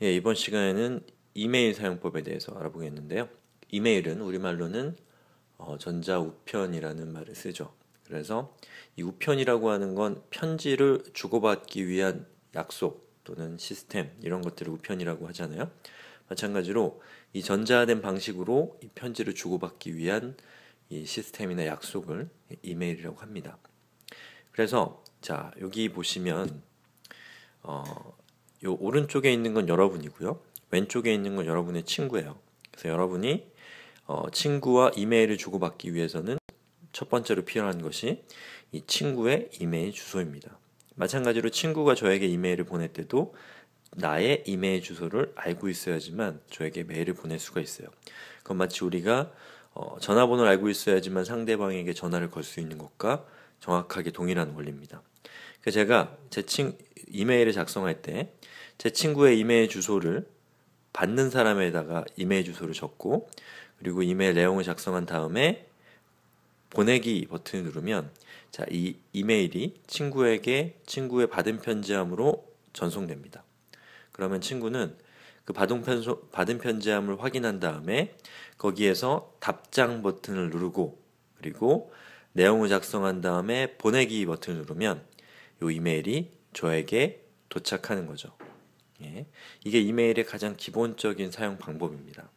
예, 이번 시간에는 이메일 사용법에 대해서 알아보겠는데요. 이메일은 우리말로는 어, 전자우편이라는 말을 쓰죠. 그래서 이 우편이라고 하는 건 편지를 주고받기 위한 약속 또는 시스템 이런 것들을 우편이라고 하잖아요. 마찬가지로 이 전자된 화 방식으로 이 편지를 주고받기 위한 이 시스템이나 약속을 이메일이라고 합니다. 그래서 자 여기 보시면 어, 요 오른쪽에 있는 건 여러분이고요. 왼쪽에 있는 건 여러분의 친구예요. 그래서 여러분이 어, 친구와 이메일을 주고받기 위해서는 첫 번째로 필요한 것이 이 친구의 이메일 주소입니다. 마찬가지로 친구가 저에게 이메일을 보낼 때도 나의 이메일 주소를 알고 있어야지만 저에게 메일을 보낼 수가 있어요. 그건 마치 우리가 어, 전화번호를 알고 있어야지만 상대방에게 전화를 걸 수 있는 것과 정확하게 동일한 원리입니다. 그 제가 제친 이메일을 작성할 때 제 친구의 이메일 주소를 받는 사람에다가 이메일 주소를 적고 그리고 이메일 내용을 작성한 다음에 보내기 버튼을 누르면 자, 이 이메일이 친구에게 친구의 받은 편지함으로 전송됩니다. 그러면 친구는 그 받은, 편지함을 확인한 다음에 거기에서 답장 버튼을 누르고 그리고 내용을 작성한 다음에 보내기 버튼을 누르면 이 이메일이 저에게 도착하는 거죠. 예. 이게 이메일의 가장 기본적인 사용 방법입니다.